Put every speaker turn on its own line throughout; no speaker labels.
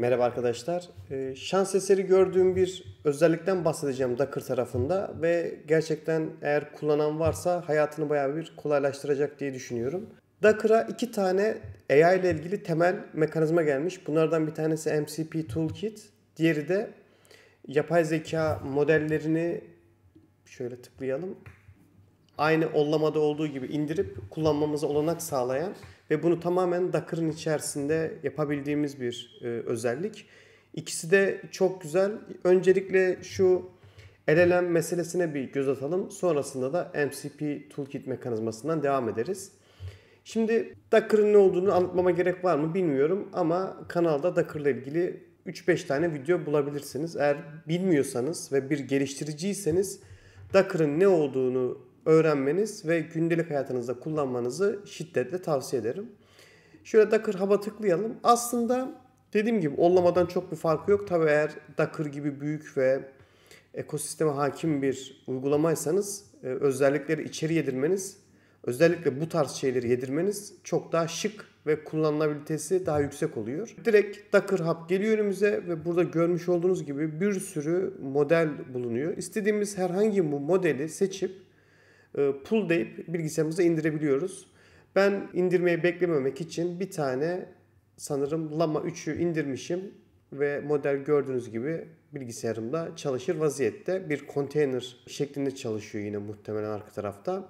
Merhaba arkadaşlar. Ee, şans eseri gördüğüm bir özellikten bahsedeceğim Docker tarafında ve gerçekten eğer kullanan varsa hayatını bayağı bir kolaylaştıracak diye düşünüyorum. Docker'a iki tane AI ile ilgili temel mekanizma gelmiş. Bunlardan bir tanesi MCP Toolkit, diğeri de yapay zeka modellerini şöyle tıklayalım. Aynı ollamada olduğu gibi indirip kullanmamıza olanak sağlayan ve bunu tamamen Docker'ın içerisinde yapabildiğimiz bir e, özellik. İkisi de çok güzel. Öncelikle şu LLM meselesine bir göz atalım. Sonrasında da MCP Toolkit mekanizmasından devam ederiz. Şimdi Docker'ın ne olduğunu anlatmama gerek var mı bilmiyorum ama kanalda Docker'la ilgili 3-5 tane video bulabilirsiniz. Eğer bilmiyorsanız ve bir geliştiriciyseniz Docker'ın ne olduğunu öğrenmeniz ve gündelik hayatınızda kullanmanızı şiddetle tavsiye ederim. Şöyle Docker hava tıklayalım. Aslında dediğim gibi ollamadan çok bir farkı yok. Tabi eğer Docker gibi büyük ve ekosisteme hakim bir uygulamaysanız e, özellikleri içeri yedirmeniz, özellikle bu tarz şeyleri yedirmeniz çok daha şık ve kullanılabilitesi daha yüksek oluyor. Direkt Docker Hub geliyor önümüze ve burada görmüş olduğunuz gibi bir sürü model bulunuyor. İstediğimiz herhangi bir modeli seçip e, pull deyip bilgisayarımıza indirebiliyoruz. Ben indirmeyi beklememek için bir tane sanırım Lama 3'ü indirmişim ve model gördüğünüz gibi bilgisayarımda çalışır vaziyette. Bir konteyner şeklinde çalışıyor yine muhtemelen arka tarafta.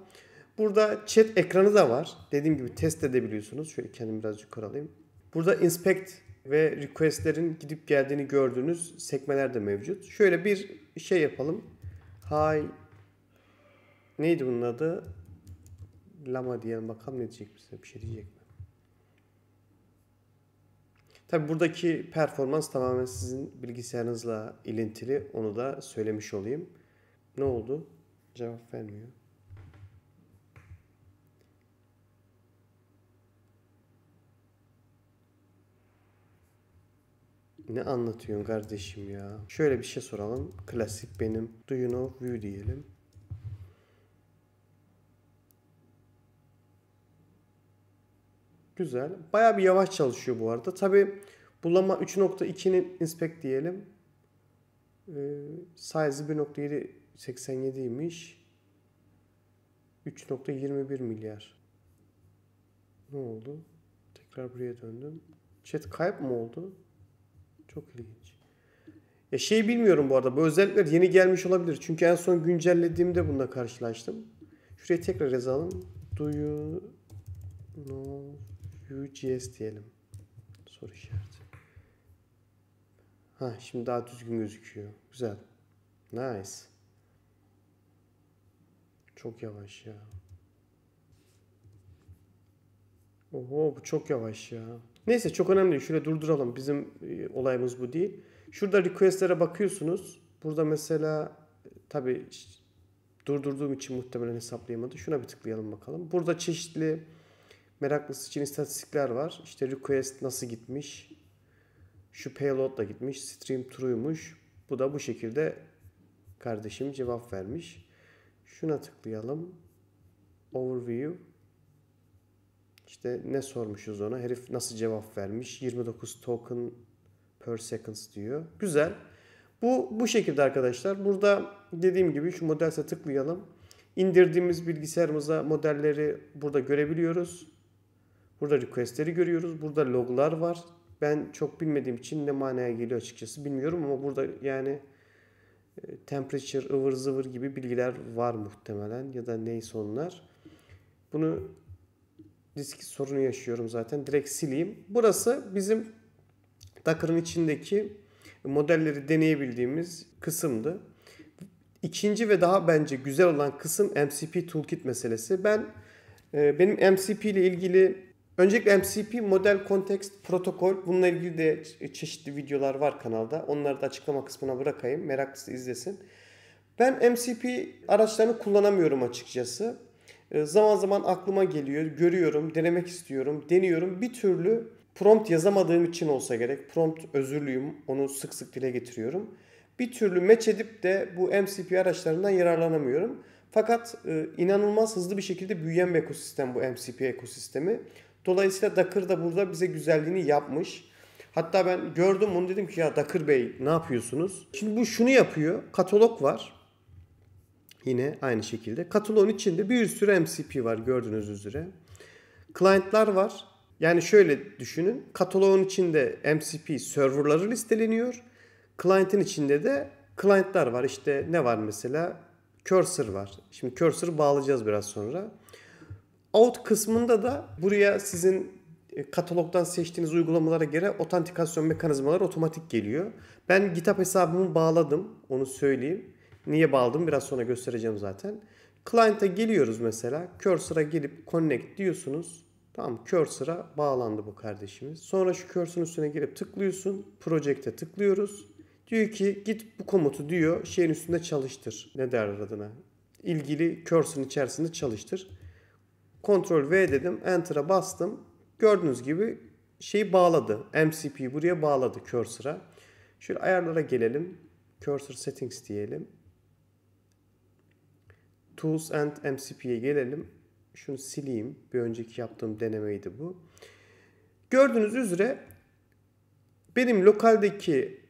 Burada chat ekranı da var. Dediğim gibi test edebiliyorsunuz. Şöyle kendimi biraz yukarı alayım. Burada inspect ve requestlerin gidip geldiğini gördüğünüz sekmeler de mevcut. Şöyle bir şey yapalım. Hi Neydi bunun adı? Lama diyelim bakalım ne diyecek bize bir şey diyecek mi? Tabi buradaki performans tamamen sizin bilgisayarınızla ilintili. Onu da söylemiş olayım. Ne oldu? Cevap vermiyor. Ne anlatıyorsun kardeşim ya? Şöyle bir şey soralım. Klasik benim. Do you know view diyelim. Güzel. Baya bir yavaş çalışıyor bu arada. Tabi bulama 3.2'nin inspect diyelim. E, size 1.787'ymiş. 3.21 milyar. Ne oldu? Tekrar buraya döndüm. Chat kayıp mı oldu? Çok ilginç. Ya şey bilmiyorum bu arada. Bu özellikler yeni gelmiş olabilir. Çünkü en son güncellediğimde bununla karşılaştım. Şuraya tekrar yazalım. Do you know Vue.js diyelim. Soru işareti. Ha şimdi daha düzgün gözüküyor. Güzel. Nice. Çok yavaş ya. Oho bu çok yavaş ya. Neyse çok önemli değil. Şöyle durduralım. Bizim e, olayımız bu değil. Şurada request'lere bakıyorsunuz. Burada mesela e, tabii durdurduğum için muhtemelen hesaplayamadı. Şuna bir tıklayalım bakalım. Burada çeşitli Meraklısı için istatistikler var. İşte request nasıl gitmiş? Şu payload da gitmiş. Stream true'ymuş. Bu da bu şekilde kardeşim cevap vermiş. Şuna tıklayalım. Overview. İşte ne sormuşuz ona? Herif nasıl cevap vermiş? 29 token per seconds diyor. Güzel. Bu bu şekilde arkadaşlar. Burada dediğim gibi şu modelse tıklayalım. İndirdiğimiz bilgisayarımıza modelleri burada görebiliyoruz. Burada request'leri görüyoruz. Burada log'lar var. Ben çok bilmediğim için ne manaya geliyor açıkçası bilmiyorum ama burada yani e, temperature, ıvır zıvır gibi bilgiler var muhtemelen ya da neyse onlar. Bunu disk sorunu yaşıyorum zaten. Direkt sileyim. Burası bizim Docker'ın içindeki modelleri deneyebildiğimiz kısımdı. İkinci ve daha bence güzel olan kısım MCP Toolkit meselesi. Ben e, benim MCP ile ilgili Öncelikle MCP model kontekst protokol bununla ilgili de çeşitli videolar var kanalda. Onları da açıklama kısmına bırakayım. Meraklısı izlesin. Ben MCP araçlarını kullanamıyorum açıkçası. Ee, zaman zaman aklıma geliyor, görüyorum, denemek istiyorum, deniyorum. Bir türlü prompt yazamadığım için olsa gerek. Prompt özürlüyüm, onu sık sık dile getiriyorum. Bir türlü meç edip de bu MCP araçlarından yararlanamıyorum. Fakat e, inanılmaz hızlı bir şekilde büyüyen bir ekosistem bu MCP ekosistemi. Dolayısıyla Dakır da burada bize güzelliğini yapmış. Hatta ben gördüm onu dedim ki ya Dakır Bey ne yapıyorsunuz? Şimdi bu şunu yapıyor. Katalog var. Yine aynı şekilde. Katalogun içinde bir sürü MCP var gördüğünüz üzere. Client'lar var. Yani şöyle düşünün. Katalogun içinde MCP serverları listeleniyor. Client'in içinde de client'lar var. İşte ne var mesela? Cursor var. Şimdi cursor bağlayacağız biraz sonra. Out kısmında da buraya sizin e, katalogdan seçtiğiniz uygulamalara göre otantikasyon mekanizmaları otomatik geliyor. Ben GitHub hesabımı bağladım. Onu söyleyeyim. Niye bağladım biraz sonra göstereceğim zaten. Client'a geliyoruz mesela. Cursor'a gelip connect diyorsunuz. Tamam cursor'a bağlandı bu kardeşimiz. Sonra şu cursor'un üstüne girip tıklıyorsun. Project'e tıklıyoruz. Diyor ki git bu komutu diyor şeyin üstünde çalıştır. Ne derler adına? İlgili cursor'un içerisinde çalıştır. Ctrl V dedim. Enter'a bastım. Gördüğünüz gibi şeyi bağladı. MCP'yi buraya bağladı cursor'a. Şöyle ayarlara gelelim. Cursor settings diyelim. Tools and MCP'ye gelelim. Şunu sileyim. Bir önceki yaptığım denemeydi bu. Gördüğünüz üzere benim lokaldeki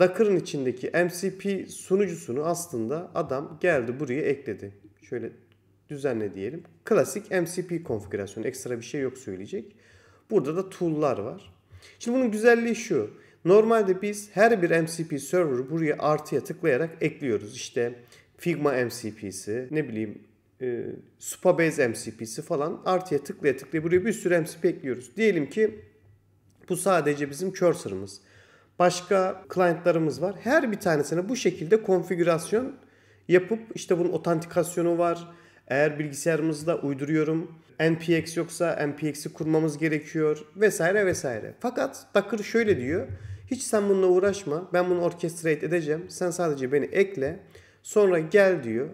Docker'ın içindeki MCP sunucusunu aslında adam geldi buraya ekledi. Şöyle düzenle diyelim. Klasik MCP konfigürasyonu. Ekstra bir şey yok söyleyecek. Burada da tool'lar var. Şimdi bunun güzelliği şu. Normalde biz her bir MCP server buraya artıya tıklayarak ekliyoruz. İşte Figma MCP'si, ne bileyim e, Supabase MCP'si falan artıya tıklaya tıklaya buraya bir sürü MCP ekliyoruz. Diyelim ki bu sadece bizim cursor'ımız. Başka client'larımız var. Her bir tanesine bu şekilde konfigürasyon yapıp işte bunun otantikasyonu var eğer bilgisayarımızda uyduruyorum NPX yoksa NPX'i kurmamız gerekiyor vesaire vesaire. Fakat Docker şöyle diyor. Hiç sen bununla uğraşma. Ben bunu orchestrate edeceğim. Sen sadece beni ekle. Sonra gel diyor.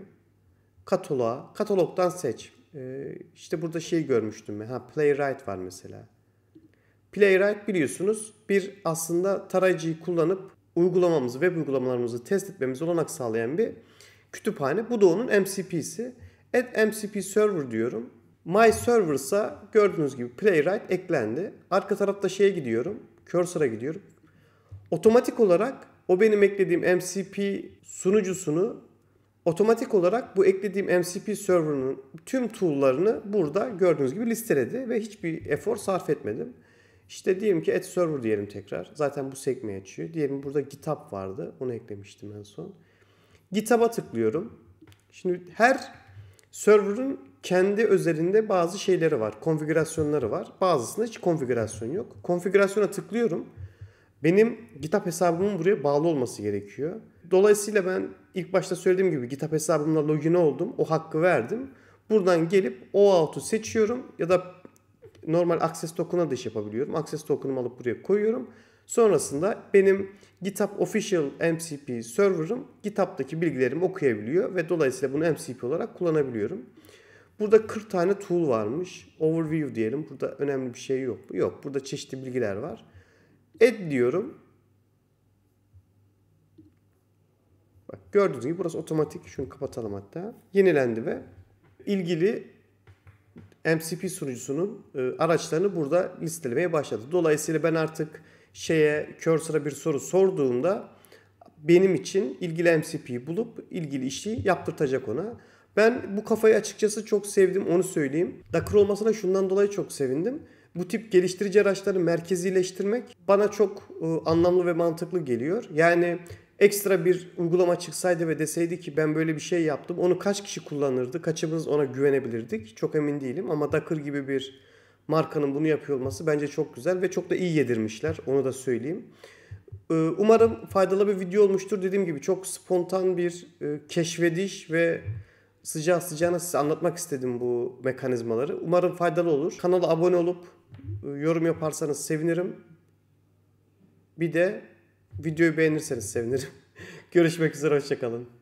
Kataloğa. Katalogdan seç. Ee, işte burada şey görmüştüm Ha Playwright var mesela. Playwright biliyorsunuz bir aslında tarayıcıyı kullanıp uygulamamızı, web uygulamalarımızı test etmemize olanak sağlayan bir kütüphane. Bu da onun MCP'si. Add MCP server diyorum. My servers'a gördüğünüz gibi playwright eklendi. Arka tarafta şeye gidiyorum. Cursor'a gidiyorum. Otomatik olarak o benim eklediğim MCP sunucusunu otomatik olarak bu eklediğim MCP server'ının tüm tool'larını burada gördüğünüz gibi listeledi ve hiçbir efor sarf etmedim. İşte diyelim ki add server diyelim tekrar. Zaten bu sekmeyi açıyor. Diyelim burada GitHub vardı. Onu eklemiştim en son. GitHub'a tıklıyorum. Şimdi her Server'ın kendi özelinde bazı şeyleri var. Konfigürasyonları var. Bazısında hiç konfigürasyon yok. Konfigürasyona tıklıyorum. Benim GitHub hesabımın buraya bağlı olması gerekiyor. Dolayısıyla ben ilk başta söylediğim gibi GitHub hesabımla login oldum. O hakkı verdim. Buradan gelip OAuth'u seçiyorum ya da normal access token'a da iş yapabiliyorum. Access token'ımı alıp buraya koyuyorum. Sonrasında benim GitHub Official MCP Server'ım GitHub'daki bilgilerimi okuyabiliyor ve dolayısıyla bunu MCP olarak kullanabiliyorum. Burada 40 tane tool varmış. Overview diyelim. Burada önemli bir şey yok Yok. Burada çeşitli bilgiler var. Add diyorum. Bak gördüğünüz gibi burası otomatik. Şunu kapatalım hatta. Yenilendi ve ilgili MCP sunucusunun e, araçlarını burada listelemeye başladı. Dolayısıyla ben artık şeye kör sıra bir soru sorduğumda benim için ilgili MCP'yi bulup ilgili işi yaptırtacak ona. Ben bu kafayı açıkçası çok sevdim onu söyleyeyim. Docker olmasına şundan dolayı çok sevindim. Bu tip geliştirici araçları merkezileştirmek bana çok e, anlamlı ve mantıklı geliyor. Yani ekstra bir uygulama çıksaydı ve deseydi ki ben böyle bir şey yaptım onu kaç kişi kullanırdı, kaçımız ona güvenebilirdik çok emin değilim. Ama Docker gibi bir markanın bunu yapıyor olması bence çok güzel ve çok da iyi yedirmişler. Onu da söyleyeyim. Ee, umarım faydalı bir video olmuştur. Dediğim gibi çok spontan bir e, keşfediş ve sıcağı sıcağına size anlatmak istedim bu mekanizmaları. Umarım faydalı olur. Kanala abone olup e, yorum yaparsanız sevinirim. Bir de videoyu beğenirseniz sevinirim. Görüşmek üzere, hoşçakalın.